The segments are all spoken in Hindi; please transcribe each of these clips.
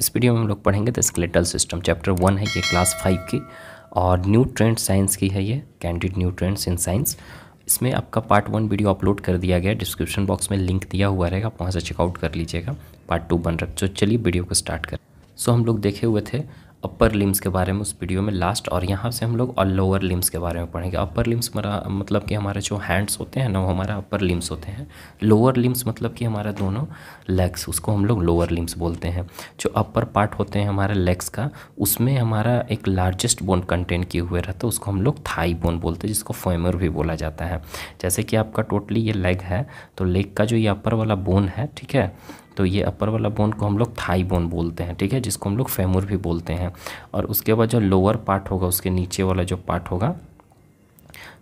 इस वीडियो में हम लोग पढ़ेंगे the skeletal system chapter one है ये क्लास फाइव की और न्यू ट्रेंड साइंस की है ये candid new trends in science इसमें आपका पार्ट वन वीडियो अपलोड कर दिया गया डिस्क्रिप्शन बॉक्स में लिंक दिया हुआ रहेगा आप वहाँ से चेकआउट कर लीजिएगा पार्ट टू बन रख चलिए वीडियो को स्टार्ट करें सो हम लोग देखे हुए थे अपर लिम्स के बारे में उस वीडियो में लास्ट और यहाँ से हम लोग और लोअर लिम्स के बारे में पढ़ेंगे अपर लिम्स मतलब कि हमारे जो हैंड्स होते हैं ना वो हमारा अपर लिम्स होते हैं लोअर लिम्स मतलब कि हमारा दोनों लेग्स उसको हम लोग लोअर लिम्स बोलते हैं जो अपर पार्ट होते हैं हमारे लेग्स का उसमें हमारा एक लार्जेस्ट बोन कंटेंट किए हुए रहता है उसको हम लोग थाई बोन बोलते हैं जिसको फोमर भी बोला जाता है जैसे कि आपका टोटली ये लेग है तो लेग का जो ये अपर वाला बोन है ठीक है तो ये अपर वाला बोन को हम लोग थाई बोन बोलते हैं ठीक है जिसको हम लोग फेमुर भी बोलते हैं और उसके बाद जो लोअर पार्ट होगा उसके नीचे वाला जो पार्ट होगा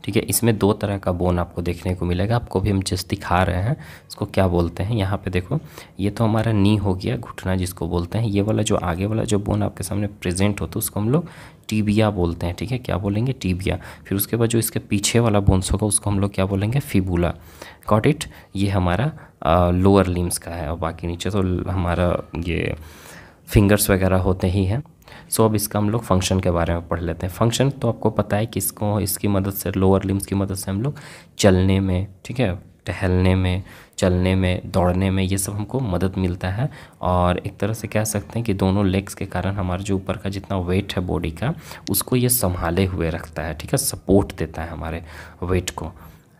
ठीक है इसमें दो तरह का बोन आपको देखने को मिलेगा आपको भी हम जिस दिखा रहे हैं इसको क्या बोलते हैं यहाँ पे देखो ये तो हमारा नी हो गया घुटना जिसको बोलते हैं ये वाला जो आगे वाला जो बोन आपके सामने प्रेजेंट होता है उसको हम लोग टीबिया बोलते हैं ठीक है क्या बोलेंगे टीबिया फिर उसके बाद जो इसके पीछे वाला बोन्स होगा उसको हम लोग क्या बोलेंगे फिबूला कॉट इट ये हमारा लोअर लिम्स का है और बाकी नीचे तो हमारा ये फिंगर्स वगैरह होते ही हैं सो अब इसका हम लोग फंक्शन के बारे में पढ़ लेते हैं फंक्शन तो आपको पता है कि इसको इसकी मदद से लोअर लिम्स की मदद से हम लोग चलने में ठीक है टहलने में चलने में दौड़ने में ये सब हमको मदद मिलता है और एक तरह से कह सकते हैं कि दोनों लेग्स के कारण हमारे जो ऊपर का जितना वेट है बॉडी का उसको ये संभाले हुए रखता है ठीक है सपोर्ट देता है हमारे वेट को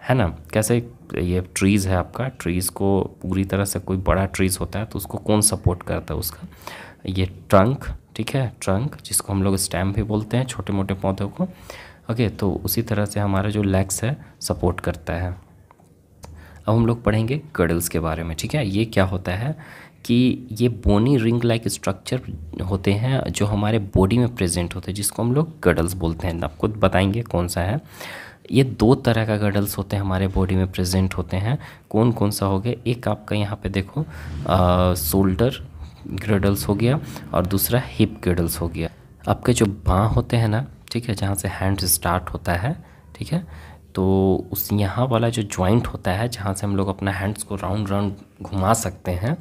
है ना कैसे ये ट्रीज़ है आपका ट्रीज़ को पूरी तरह से कोई बड़ा ट्रीज़ होता है तो उसको कौन सपोर्ट करता है उसका ये ट्रंक ठीक है ट्रंक जिसको हम लोग स्टैम भी बोलते हैं छोटे मोटे पौधों को ओके तो उसी तरह से हमारा जो लेग्स है सपोर्ट करता है अब हम लोग पढ़ेंगे कर्डल्स के बारे में ठीक है ये क्या होता है कि ये बोनी रिंग लाइक स्ट्रक्चर होते हैं जो हमारे बॉडी में प्रेजेंट होते हैं जिसको हम लोग गर्डल्स बोलते हैं आप खुद बताएंगे कौन सा है ये दो तरह का गर्डल्स होते हैं हमारे बॉडी में प्रेजेंट होते हैं कौन कौन सा हो गया एक आपका यहाँ पे देखो शोल्डर ग्रेडल्स हो गया और दूसरा हिप ग्रेडल्स हो गया आपके जो बाँ होते हैं ना ठीक है जहाँ से हैंड स्टार्ट होता है ठीक है तो उस यहाँ वाला जो जॉइंट होता है जहाँ से हम लोग अपना हैंड्स को राउंड राउंड घुमा सकते हैं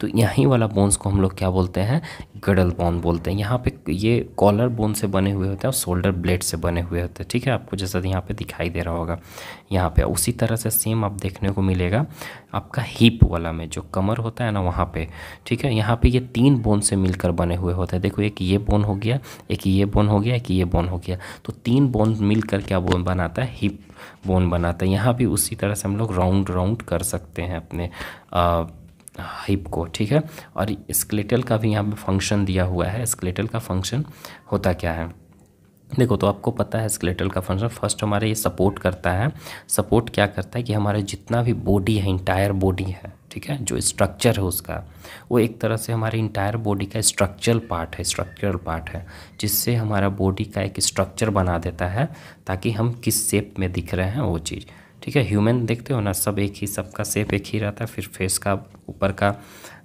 तो यहीं वाला बोन्स को हम लोग क्या बोलते हैं गडल बोन बोलते हैं यहाँ पे ये कॉलर बोन से बने हुए होते हैं और शोल्डर ब्लेड से बने हुए होते हैं ठीक है आपको जैसा यहाँ पे दिखाई दे रहा होगा यहाँ पे उसी तरह से सेम आप देखने को मिलेगा आपका हिप वाला में जो कमर होता है ना वहाँ पे ठीक है यहाँ पे ये तीन बोन से मिलकर बने हुए होते हैं देखो एक ये बोन हो गया एक ये बोन हो गया एक ये बोन हो गया तो तीन बोन मिलकर क्या बोन बनाता है हिप बोन बनाता है यहाँ भी उसी तरह से हम लोग राउंड राउंड कर सकते हैं अपने आ, हिप को ठीक है और स्केलेटल का भी यहाँ पे फंक्शन दिया हुआ है स्केलेटल का फंक्शन होता क्या है देखो तो आपको पता है स्केलेटल का फंक्शन फर्स्ट हमारे ये सपोर्ट करता है सपोर्ट क्या करता है कि हमारे जितना भी बॉडी है इंटायर बॉडी है ठीक है जो स्ट्रक्चर है उसका वो एक तरह से हमारे इंटायर बॉडी का स्ट्रक्चरल पार्ट है स्ट्रक्चरल पार्ट है जिससे हमारा बॉडी का एक स्ट्रक्चर बना देता है ताकि हम किस शेप में दिख रहे हैं वो चीज़ ठीक है ह्यूमन देखते हो ना सब एक ही सबका सेप एक ही रहता है फिर फेस का ऊपर का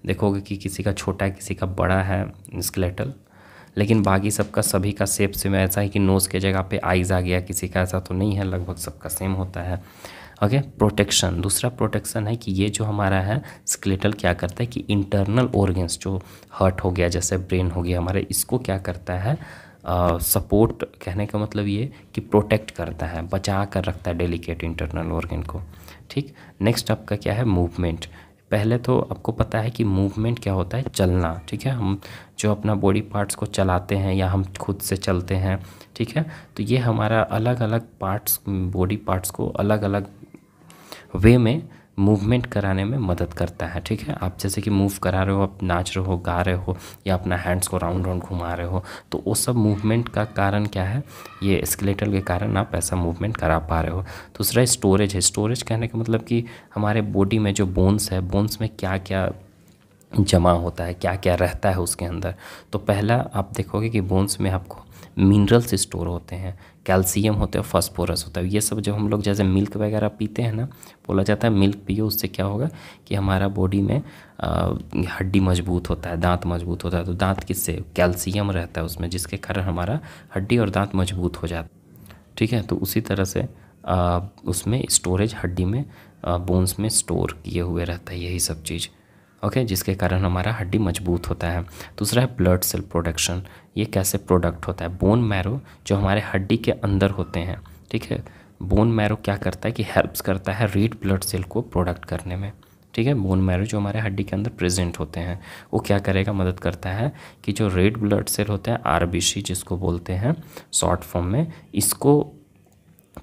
देखोगे कि किसी का छोटा है किसी का बड़ा है स्केलेटल लेकिन बाकी सबका सभी का सेप सेम ऐसा है कि नोज़ के जगह पे आइज़ आ गया किसी का ऐसा तो नहीं है लगभग सबका सेम होता है ओके okay, प्रोटेक्शन दूसरा प्रोटेक्शन है कि ये जो हमारा है स्केलेटल क्या करता है कि इंटरनल ऑर्गेंस जो हर्ट हो गया जैसे ब्रेन हो गया हमारे इसको क्या करता है सपोर्ट कहने का मतलब ये कि प्रोटेक्ट करता है बचा कर रखता है डेलिकेट इंटरनल ऑर्गन को ठीक नेक्स्ट आपका क्या है मूवमेंट पहले तो आपको पता है कि मूवमेंट क्या होता है चलना ठीक है हम जो अपना बॉडी पार्ट्स को चलाते हैं या हम खुद से चलते हैं ठीक है तो ये हमारा अलग अलग पार्ट्स बॉडी पार्ट्स को अलग अलग वे में मूवमेंट कराने में मदद करता है ठीक है आप जैसे कि मूव करा रहे हो आप नाच रहे हो गा रहे हो या अपना हैंड्स को राउंड राउंड घुमा रहे हो तो वो सब मूवमेंट का कारण क्या है ये स्केलेटल के कारण आप ऐसा मूवमेंट करा पा रहे हो दूसरा स्टोरेज है स्टोरेज कहने का मतलब कि हमारे बॉडी में जो बोन्स है बोन्स में क्या क्या जमा होता है क्या क्या रहता है उसके अंदर तो पहला आप देखोगे कि बोन्स में आपको मिनरल्स स्टोर होते हैं कैल्शियम होते हैं फॉस्फोरस होता है ये सब जो हम लोग जैसे मिल्क वगैरह पीते हैं ना बोला जाता है मिल्क पियो उससे क्या होगा कि हमारा बॉडी में हड्डी मजबूत होता है दांत मजबूत होता है तो दांत किससे कैल्शियम रहता है उसमें जिसके कारण हमारा हड्डी और दांत मजबूत हो जाता ठीक है तो उसी तरह से आ, उसमें स्टोरेज हड्डी में बोन्स में स्टोर किए हुए रहता है यही सब चीज़ ओके जिसके कारण हमारा हड्डी मजबूत होता है दूसरा है ब्लड सेल प्रोडक्शन ये कैसे प्रोडक्ट होता है बोन मैरो जो हमारे हड्डी के अंदर होते हैं ठीक है बोन मैरो क्या करता है कि हेल्प्स करता है रेड ब्लड सेल को प्रोडक्ट करने में ठीक है बोन मैरो जो हमारे हड्डी के अंदर प्रेजेंट होते हैं वो क्या करेगा मदद करता है कि जो रेड ब्लड सेल होते हैं आर जिसको बोलते हैं शॉर्ट फॉर्म में इसको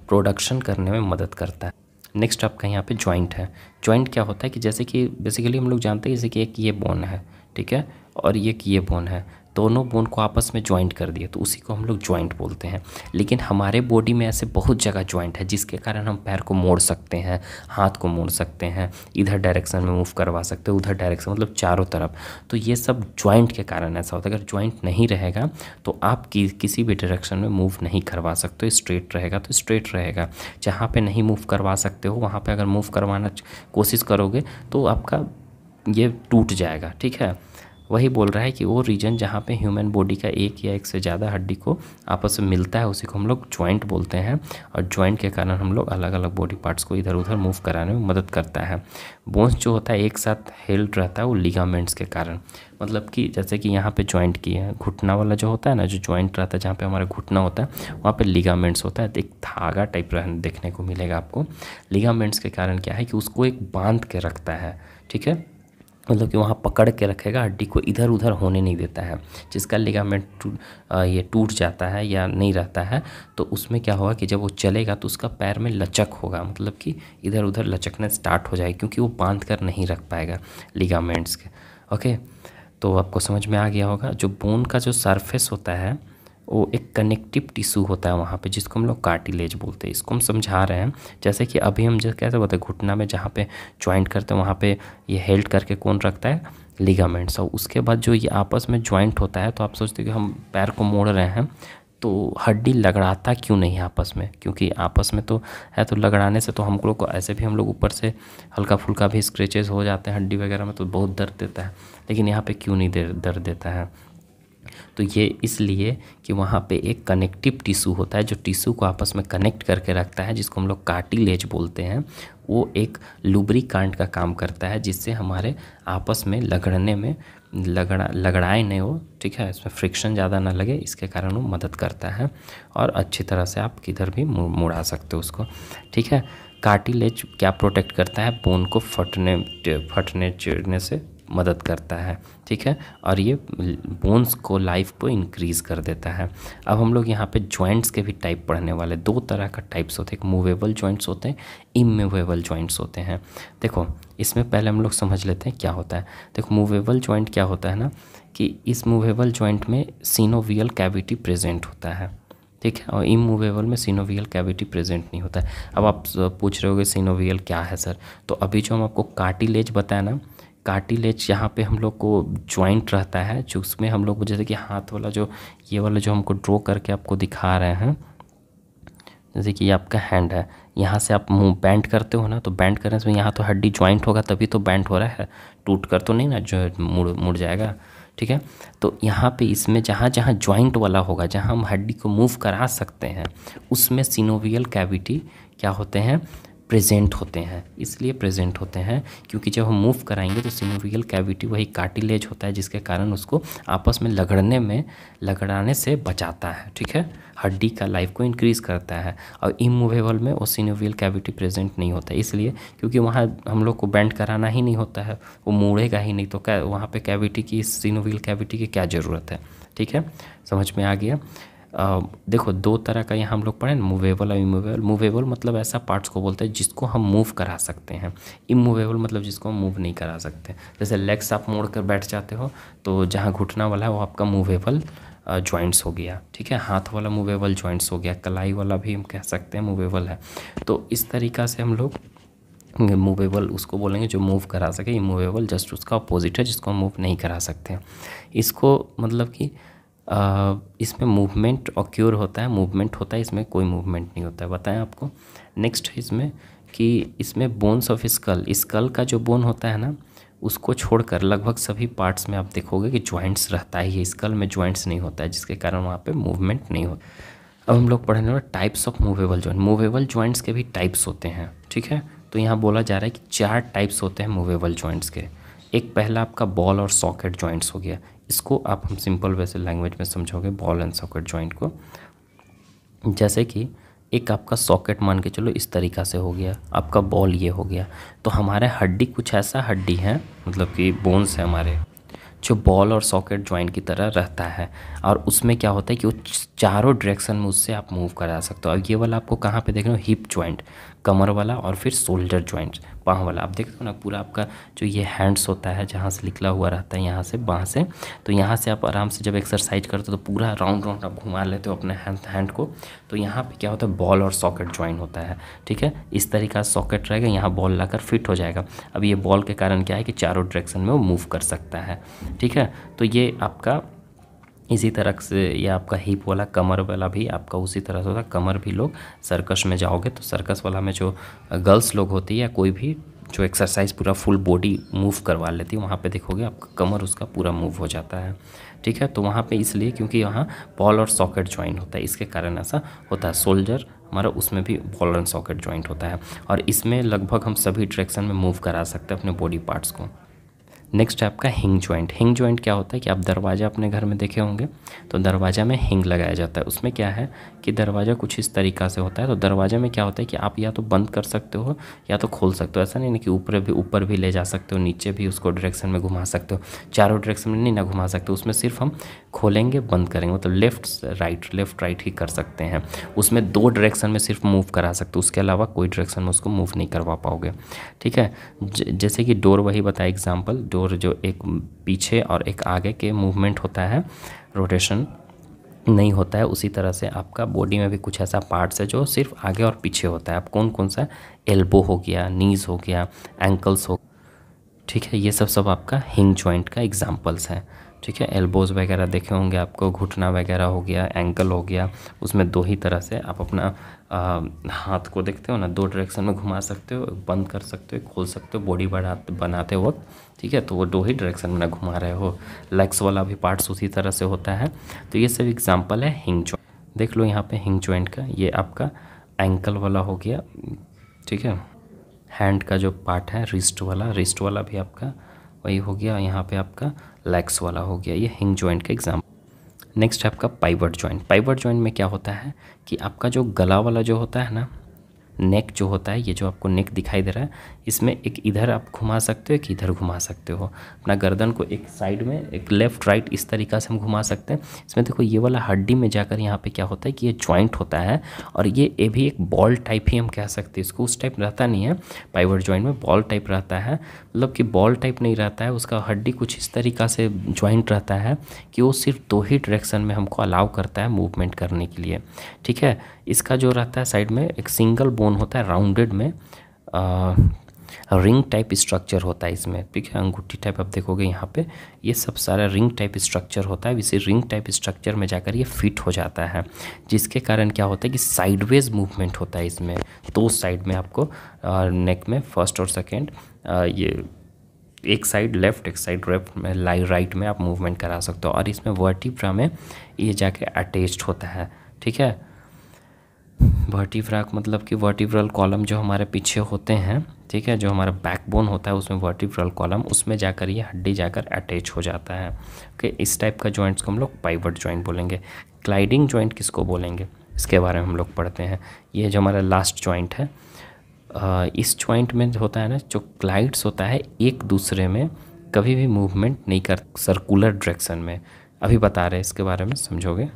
प्रोडक्शन करने में मदद करता है नेक्स्ट आपका यहाँ पे जॉइंट है जॉइंट क्या होता है कि जैसे कि बेसिकली हम लोग जानते हैं जैसे कि एक ये बोन है ठीक है और एक ये बोन है दोनों बोन को आपस में ज्वाइंट कर दिया तो उसी को हम लोग ज्वाइंट बोलते हैं लेकिन हमारे बॉडी में ऐसे बहुत जगह ज्वाइंट है जिसके कारण हम पैर को मोड़ सकते हैं हाथ को मोड़ सकते हैं इधर डायरेक्शन में मूव करवा सकते हैं उधर डायरेक्शन मतलब चारों तरफ तो ये सब ज्वाइंट के कारण ऐसा होता है अगर ज्वाइंट नहीं रहेगा तो आप कि, किसी भी डायरेक्शन में मूव नहीं करवा सकते स्ट्रेट रहेगा तो स्ट्रेट रहेगा जहाँ पर नहीं मूव करवा सकते हो वहाँ पर अगर मूव करवाना कोशिश करोगे तो आपका ये टूट जाएगा ठीक है वही बोल रहा है कि वो रीजन जहाँ पे ह्यूमन बॉडी का एक या एक से ज़्यादा हड्डी को आपस में मिलता है उसी को हम लोग ज्वाइंट बोलते हैं और ज्वाइंट के कारण हम लोग अलग अलग बॉडी पार्ट्स को इधर उधर मूव कराने में मदद करता है बोन्स जो होता है एक साथ हेल्ड रहता है वो लिगामेंट्स के कारण मतलब कि जैसे कि यहाँ पे ज्वाइंट की है घुटना वाला जो होता है ना जो ज्वाइंट रहता है जहाँ पे हमारा घुटना होता है वहाँ पे लिगामेंट्स होता है एक धागा टाइप रहने देखने को मिलेगा आपको लिगामेंट्स के कारण क्या है कि उसको एक बांध के रखता है ठीक है मतलब कि वहाँ पकड़ के रखेगा हड्डी को इधर उधर होने नहीं देता है जिसका लिगामेंट टू ये टूट जाता है या नहीं रहता है तो उसमें क्या होगा कि जब वो चलेगा तो उसका पैर में लचक होगा मतलब कि इधर उधर लचकना स्टार्ट हो जाएगी क्योंकि वो बांध कर नहीं रख पाएगा लिगामेंट्स के ओके तो आपको समझ में आ गया होगा जो बोन का जो सरफेस होता है वो एक कनेक्टिव टिश्यू होता है वहाँ पे जिसको हम लोग कार्टिलेज बोलते हैं इसको हम समझा रहे हैं जैसे कि अभी हम जैसे कैसे बोलते हैं तो घुटना में जहाँ पे ज्वाइंट करते हैं वहाँ पे ये हेल्ड करके कौन रखता है लिगामेंट्स और उसके बाद जो ये आपस में ज्वाइंट होता है तो आप सोचते कि हम पैर को मोड़ रहे हैं तो हड्डी लगड़ाता क्यों नहीं आपस में क्योंकि आपस में तो है तो लगड़ाने से तो हम लोग को ऐसे भी हम लोग ऊपर से हल्का फुल्का भी स्क्रेचेस हो जाते हैं हड्डी वगैरह में तो बहुत दर्द देता है लेकिन यहाँ पे क्यों नहीं दर्द देता है तो ये इसलिए कि वहाँ पे एक कनेक्टिव टिश्यू होता है जो टिशू को आपस में कनेक्ट करके रखता है जिसको हम लोग कार्टिलेज बोलते हैं वो एक लुबरी कांड का काम करता है जिससे हमारे आपस में लगड़ने में लगड़ा लगड़ाए नहीं हो ठीक है इसमें फ्रिक्शन ज़्यादा ना लगे इसके कारण वो मदद करता है और अच्छी तरह से आप किधर भी मुड़ा सकते हो उसको ठीक है कार्टिलेज क्या प्रोटेक्ट करता है बोन को फटने फटने चिड़ने से मदद करता है ठीक है और ये बोन्स को लाइफ को इंक्रीज़ कर देता है अब हम लोग यहाँ पे जॉइंट्स के भी टाइप पढ़ने वाले दो तरह का टाइप्स होते हैं एक मूवेबल जॉइंट्स होते हैं इमूवेबल जॉइंट्स होते हैं देखो इसमें पहले हम लोग समझ लेते हैं क्या होता है देखो मूवेबल जॉइंट क्या होता है ना कि इस मूवेबल जॉइंट में सीनोवियल कैविटी प्रेजेंट होता है ठीक है और इमूवेबल में सीनोवियल कैविटी प्रेजेंट नहीं होता है अब आप पूछ रहे हो सीनोवियल क्या है सर तो अभी जो हम आपको कार्टिलेज बताया ना कार्टिलेज यहाँ पे हम लोग को ज्वाइंट रहता है जो उसमें हम लोग जैसे कि हाथ वाला जो ये वाला जो हमको ड्रॉ करके आपको दिखा रहे हैं जैसे कि ये आपका हैंड है यहाँ से आप मुंह बैंड करते हो ना तो बैंड करने से यहाँ तो हड्डी ज्वाइंट होगा तभी तो बैंड हो रहा है टूट कर तो नहीं ना जो मुड़ मुड़ जाएगा ठीक है तो यहाँ पे इसमें जहाँ जहाँ ज्वाइंट वाला होगा जहाँ हम हड्डी को मूव करा सकते हैं उसमें सिनोवियल कैविटी क्या होते हैं प्रेजेंट होते हैं इसलिए प्रेजेंट होते हैं क्योंकि जब हम मूव कराएंगे तो सिनोवियल कैविटी वही कार्टिलेज होता है जिसके कारण उसको आपस में लगड़ने में लगड़ाने से बचाता है ठीक है हड्डी का लाइफ को इंक्रीज़ करता है और इमूवेबल में वो सिनोवियल कैविटी प्रेजेंट नहीं होता इसलिए क्योंकि वहाँ हम लोग को बैंड कराना ही नहीं होता है वो मुड़ेगा ही नहीं तो क्या वहाँ पर कैविटी की सिनोवियल कैविटी की क्या ज़रूरत है ठीक है समझ में आ गया आ, देखो दो तरह का यहाँ हम लोग पढ़ें मूवेबल और इमूवेबल मूवेबल मतलब ऐसा पार्ट्स को बोलते हैं जिसको हम मूव करा सकते हैं इमूवेबल मतलब जिसको हम मूव नहीं करा सकते जैसे लेग्स आप मोड़ कर बैठ जाते हो तो जहाँ घुटना वाला है वो आपका मूवेबल जॉइंट्स हो गया ठीक है हाथ वाला मूवेबल जॉइंट्स हो गया कलाई वाला भी हम कह सकते हैं मूवेबल है तो इस तरीका से हम लोग मूवेबल उसको बोलेंगे जो मूव करा सके इमूवेबल जस्ट उसका अपोजिट है जिसको हम मूव नहीं करा सकते हैं इसको मतलब कि इसमें मूवमेंट ऑक्योर होता है मूवमेंट होता है इसमें कोई मूवमेंट नहीं होता है बताएं आपको नेक्स्ट इसमें कि इसमें बोन्स ऑफ स्कल स्कल का जो बोन होता है ना उसको छोड़कर लगभग सभी पार्ट्स में आप देखोगे कि ज्वाइंट्स रहता ही है स्कल में जॉइंट्स नहीं होता है जिसके कारण वहाँ पर मूवमेंट नहीं होता अब हम लोग पढ़ने वाले types of movable joint movable joints के भी टाइप्स होते हैं ठीक है तो यहाँ बोला जा रहा है कि चार टाइप्स होते हैं मूवेबल जॉइंट्स के एक पहला आपका बॉल और सॉकेट जॉइंट्स हो गया इसको आप हम सिंपल वैसे लैंग्वेज में समझोगे बॉल एंड सॉकेट जॉइंट को जैसे कि एक आपका सॉकेट मान के चलो इस तरीका से हो गया आपका बॉल ये हो गया तो हमारे हड्डी कुछ ऐसा हड्डी है मतलब कि बोन्स है हमारे जो बॉल और सॉकेट जॉइंट की तरह रहता है और उसमें क्या होता है कि वो चारों डायरेक्शन में उससे आप मूव करा सकते हो और ये वाला आपको कहाँ पे देख रहे हो हिप जॉइंट कमर वाला और फिर शोल्डर जॉइंट बाँ वाला आप सकते हो ना पूरा आपका जो ये हैंड्स होता है जहाँ से निकला हुआ रहता है यहाँ से बाँ से तो यहाँ से आप आराम से जब एक्सरसाइज करते हो तो पूरा राउंड राउंड आप घुमा लेते हो अपने हैंड हैंड को तो यहाँ पे क्या होता है बॉल और सॉकेट ज्वाइन होता है ठीक है इस तरीका सॉकेट रहेगा यहाँ बॉल लाकर फिट हो जाएगा अब ये बॉल के कारण क्या है कि चारों डायरेक्शन में वो मूव कर सकता है ठीक है तो ये आपका इसी तरह से ये आपका हिप वाला कमर वाला भी आपका उसी तरह से होता है कमर भी लोग सर्कस में जाओगे तो सर्कस वाला में जो गर्ल्स लोग होती है या कोई भी जो एक्सरसाइज पूरा फुल बॉडी मूव करवा लेती है वहाँ पे देखोगे आपका कमर उसका पूरा मूव हो जाता है ठीक है तो वहाँ पे इसलिए क्योंकि यहाँ बॉल और सॉकेट ज्वाइंट होता है इसके कारण ऐसा होता है सोल्जर हमारा उसमें भी बॉल एंड सॉकेट ज्वाइंट होता है और इसमें लगभग हम सभी ट्रैक्शन में मूव करा सकते हैं अपने बॉडी पार्ट्स को नेक्स्ट है आपका हिंग ज्वाइंट हिंग ज्वाइंट क्या होता है कि आप दरवाज़ा अपने घर में देखे होंगे तो दरवाज़ा में हिंग लगाया जाता है उसमें क्या है कि दरवाज़ा कुछ इस तरीका से होता है तो दरवाज़ा में क्या होता है कि आप या तो बंद कर सकते हो या तो खोल सकते हो ऐसा नहीं ना कि ऊपर भी ऊपर भी ले जा सकते हो नीचे भी उसको डायरेक्शन में घुमा सकते हो चारों डायरेक्शन में नहीं ना घुमा सकते उसमें सिर्फ हम खोलेंगे बंद करेंगे मतलब तो लेफ़्ट राइट लेफ़्ट राइट ही कर सकते हैं उसमें दो डायरेक्शन में सिर्फ मूव करा सकते हो उसके अलावा कोई डायरेक्शन में उसको मूव नहीं करवा पाओगे ठीक है जैसे कि डोर वही बताया एग्जाम्पल ओर जो एक पीछे और एक आगे के मूवमेंट होता है रोटेशन नहीं होता है उसी तरह से आपका बॉडी में भी कुछ ऐसा पार्ट्स है जो सिर्फ आगे और पीछे होता है आप कौन कौन सा एल्बो हो गया नीज़ हो गया एंकल्स हो ठीक है ये सब सब आपका हिंग जॉइंट का एग्जाम्पल्स हैं ठीक है एल्बोज़ वगैरह देखे होंगे आपको घुटना वगैरह हो गया एंकल हो गया उसमें दो ही तरह से आप अपना आ, हाथ को देखते हो ना दो डायरेक्शन में घुमा सकते हो बंद कर सकते हो खोल सकते हो बॉडी बढ़ा बनाते वक्त ठीक है तो वो दो ही डायरेक्शन में ना घुमा रहे हो लेग्स वाला भी पार्ट्स उसी तरह से होता है तो ये सब एग्जाम्पल है हिंग जॉइंट देख लो यहाँ पर हिंग जॉइंट का ये आपका एंकल वाला हो गया ठीक है हैंड का जो पार्ट है रिस्ट वाला रिस्ट वाला भी आपका वही हो गया यहाँ पे आपका लेग्स वाला हो गया ये हिंग जॉइंट का एग्जाम्पल नेक्स्ट है आपका पाइवर्ट जॉइंट पाइवर्ट जॉइंट में क्या होता है कि आपका जो गला वाला जो होता है ना नेक जो होता है ये जो आपको नेक दिखाई दे रहा है इसमें एक इधर आप घुमा सकते हो एक इधर घुमा सकते हो अपना गर्दन को एक साइड में एक लेफ़्ट राइट इस तरीका से हम घुमा सकते हैं इसमें देखो ये वाला हड्डी में जाकर यहाँ पे क्या होता है कि ये जॉइंट होता है और ये ये भी एक बॉल टाइप ही हम कह सकते हैं इसको उस टाइप रहता नहीं है पाइवर ज्वाइंट में बॉल टाइप रहता है मतलब कि बॉल टाइप नहीं रहता है उसका हड्डी कुछ इस तरीका से ज्वाइंट रहता है कि वो सिर्फ दो ही डायरेक्शन में हमको अलाउ करता है मूवमेंट करने के लिए ठीक है इसका जो रहता है साइड में एक सिंगल बोन कोन होता है राउंडेड में आ, रिंग टाइप स्ट्रक्चर होता है इसमें ठीक है अंगूठी टाइप आप देखोगे यहाँ पे ये सब सारा रिंग टाइप स्ट्रक्चर होता है इसी रिंग टाइप स्ट्रक्चर में जाकर ये फिट हो जाता है जिसके कारण क्या होता है कि साइडवेज मूवमेंट होता है इसमें दो साइड में आपको नेक में फर्स्ट और सेकेंड ये एक साइड लेफ्ट एक साइड रेफ्ट में लाई राइट में आप मूवमेंट करा सकते हो और इसमें वर्टिप्रा में ये जाके अटैच्ड होता है ठीक है वर्टिफ्रैक मतलब कि वर्टिब्रल कॉलम जो हमारे पीछे होते हैं ठीक है जो हमारा बैकबोन होता है उसमें वर्टिब्रल कॉलम उसमें जाकर ये हड्डी जाकर अटैच हो जाता है ओके इस टाइप का जॉइंट्स को हम लोग पाइवर्ट जॉइंट बोलेंगे क्लाइडिंग जॉइंट किसको बोलेंगे इसके बारे में हम लोग पढ़ते हैं ये जो हमारा लास्ट जॉइंट है इस जॉइंट में होता है ना जो क्लाइड्स होता है एक दूसरे में कभी भी मूवमेंट नहीं कर सर्कुलर डायरेक्शन में अभी बता रहे हैं इसके बारे में समझोगे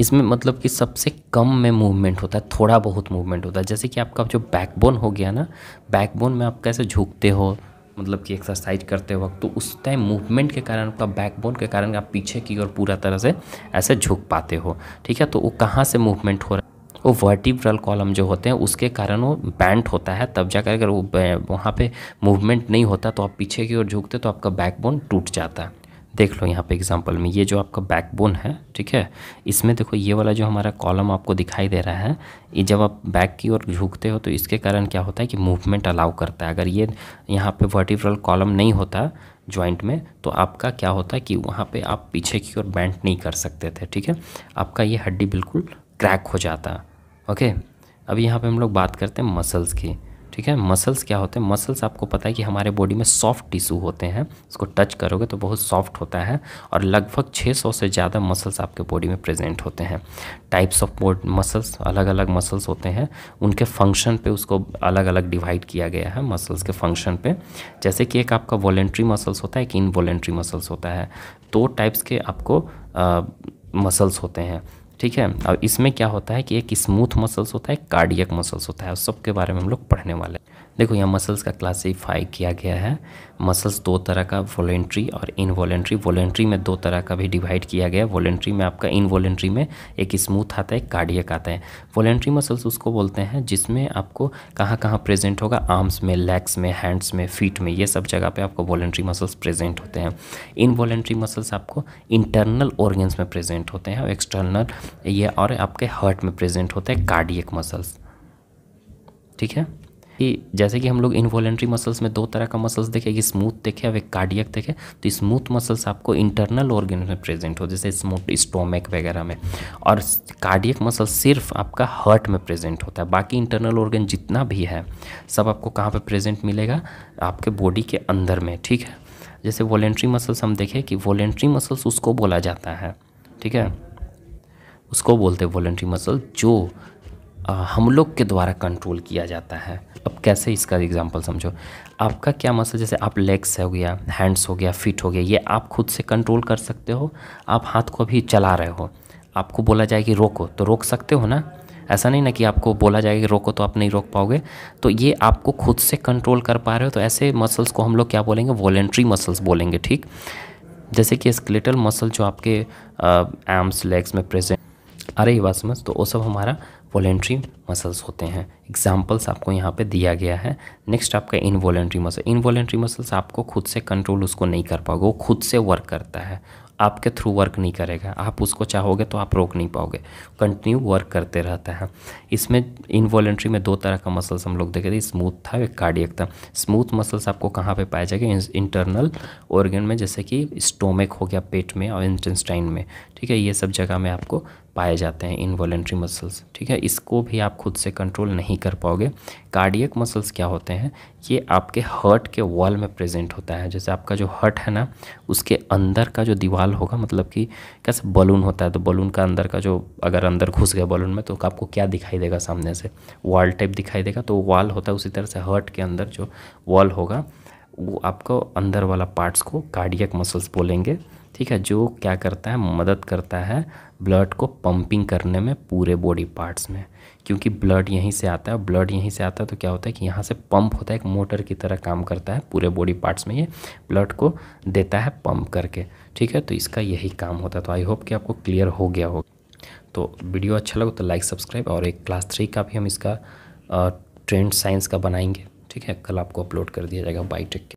इसमें मतलब कि सबसे कम में मूवमेंट होता है थोड़ा बहुत मूवमेंट होता है जैसे कि आपका जो बैकबोन हो गया ना बैकबोन में आप कैसे झुकते हो मतलब कि एक्सरसाइज करते वक्त तो उस टाइम मूवमेंट के कारण आपका बैकबोन के कारण आप पीछे की ओर पूरा तरह से ऐसे झुक पाते हो ठीक है तो वो कहाँ से मूवमेंट हो रहा है वो वर्टिब्रल कॉलम जो होते हैं उसके कारण वो बैंड होता है तब जाकर अगर वो वहाँ पे मूवमेंट नहीं होता तो आप पीछे की ओर झुकते तो आपका बैकबोन टूट जाता है देख लो यहाँ पे एग्जांपल में ये जो आपका बैकबोन है ठीक है इसमें देखो ये वाला जो हमारा कॉलम आपको दिखाई दे रहा है ये जब आप बैक की ओर झुकते हो तो इसके कारण क्या होता है कि मूवमेंट अलाउ करता है अगर ये यहाँ पे वर्टिब्रल कॉलम नहीं होता जॉइंट में तो आपका क्या होता है कि वहाँ पर आप पीछे की ओर बैंड नहीं कर सकते थे ठीक है आपका ये हड्डी बिल्कुल क्रैक हो जाता ओके अब यहाँ पर हम लोग बात करते हैं मसल्स की ठीक है मसल्स क्या होते हैं मसल्स आपको पता है कि हमारे बॉडी में सॉफ्ट टिश्यू होते हैं इसको टच करोगे तो बहुत सॉफ्ट होता है और लगभग 600 से ज़्यादा मसल्स आपके बॉडी में प्रेजेंट होते हैं टाइप्स ऑफ मसल्स अलग अलग मसल्स होते हैं उनके फंक्शन पे उसको अलग अलग डिवाइड किया गया है मसल्स के फंक्शन पर जैसे कि एक आपका वॉलेंट्री मसल्स होता है एक इनवॉलेंट्री मसल्स होता है दो तो टाइप्स के आपको मसल्स होते हैं ठीक है और इसमें क्या होता है कि एक स्मूथ मसल्स होता है कार्डियक मसल्स होता है सबके बारे में हम लोग पढ़ने वाले हैं देखो यहाँ मसल्स का क्लासीफाई किया गया है मसल्स दो तरह का वॉलेंट्री और इनवॉलेंट्री वॉलेंट्री में दो तरह का भी डिवाइड किया गया है वॉलेंट्री में आपका इनवॉलेंट्री में एक स्मूथ आता है एक कार्डियक आता है वॉलेंट्री मसल्स उसको बोलते हैं जिसमें आपको कहाँ कहाँ प्रेजेंट होगा आर्म्स में लेग्स में हैंड्स में फीट में ये सब जगह पर आपको वॉलेंट्री मसल्स प्रेजेंट होते हैं इनवॉलेंट्री मसल्स आपको इंटरनल ऑर्गन्स में प्रेजेंट होते हैं और एक्सटर्नल ये और आपके हार्ट में प्रेजेंट होते हैं कार्डियक मसल्स ठीक है कि जैसे कि हम लोग इन्वॉलेंट्री मसल्स में दो तरह का मसल्स कि स्मूथ देखे अब कार्डियक देखे तो स्मूथ मसल्स आपको इंटरनल ऑर्गन में प्रेजेंट हो जैसे स्मूथ स्टोमक वगैरह में और कार्डियक मसल सिर्फ आपका हार्ट में प्रेजेंट होता है बाकी इंटरनल ऑर्गन जितना भी है सब आपको कहाँ पर प्रेजेंट मिलेगा आपके बॉडी के अंदर में ठीक है जैसे वॉलेंट्री मसल्स हम देखें कि वॉलेंट्री मसल्स उसको बोला जाता है ठीक है उसको बोलते हैं वॉलेंट्री मसल जो हम लोग के द्वारा कंट्रोल किया जाता है अब कैसे इसका एग्जांपल समझो आपका क्या मसल जैसे आप लेग्स हो गया हैंड्स हो गया फिट हो गया ये आप खुद से कंट्रोल कर सकते हो आप हाथ को अभी चला रहे हो आपको बोला जाए कि रोको तो रोक सकते हो ना ऐसा नहीं ना कि आपको बोला जाएगा कि रोको तो आप नहीं रोक पाओगे तो ये आपको खुद से कंट्रोल कर पा रहे हो तो ऐसे मसल्स को हम लोग क्या बोलेंगे वॉलेंट्री मसल्स बोलेंगे ठीक जैसे कि स्केलेटल मसल जो आपके आर्म्स लेग्स में प्रेजेंट आ रही बात समझ तो वो सब हमारा वॉलेंट्री मसल्स होते हैं एग्जाम्पल्स आपको यहाँ पे दिया गया है नेक्स्ट आपका इनवॉलेंट्री मसल इनवॉलेंट्री मसल्स आपको खुद से कंट्रोल उसको नहीं कर पाओगे वो खुद से वर्क करता है आपके थ्रू वर्क नहीं करेगा आप उसको चाहोगे तो आप रोक नहीं पाओगे कंटिन्यू वर्क करते रहता है इसमें इनवॉलेंट्री में दो तरह का मसल्स हम लोग देखे थे स्मूथ था एक कार्डियक था स्मूथ मसल्स आपको कहाँ पे पाया जाएगा इंटरनल ऑर्गन में जैसे कि स्टोमिक हो गया पेट में और इंटेस्टाइन में ठीक है ये सब जगह में आपको पाए जाते हैं इनवॉलेंट्री मसल्स ठीक है इसको भी आप खुद से कंट्रोल नहीं कर पाओगे कार्डियक मसल्स क्या होते हैं ये आपके हर्ट के वॉल में प्रेजेंट होता है जैसे आपका जो हर्ट है ना उसके अंदर का जो दीवाल होगा मतलब कि कैसे बलून होता है तो बलून का अंदर का जो अगर अंदर घुस गया बलून में तो आपको क्या दिखाई देगा सामने से वॉल टाइप दिखाई देगा तो वॉल होता है उसी तरह से हर्ट के अंदर जो वॉल होगा वो आपको अंदर वाला पार्ट्स को कार्डियक मसल्स बोलेंगे ठीक है जो क्या करता है मदद करता है ब्लड को पंपिंग करने में पूरे बॉडी पार्ट्स में क्योंकि ब्लड यहीं से आता है ब्लड यहीं से आता है तो क्या होता है कि यहाँ से पंप होता है एक मोटर की तरह काम करता है पूरे बॉडी पार्ट्स में ये ब्लड को देता है पंप करके ठीक है तो इसका यही काम होता है तो आई होप कि आपको क्लियर हो गया होगा तो वीडियो अच्छा लगे तो लाइक सब्सक्राइब और एक क्लास थ्री का भी हम इसका ट्रेंड साइंस का बनाएंगे ठीक है कल आपको अपलोड कर दिया जाएगा बाई टेक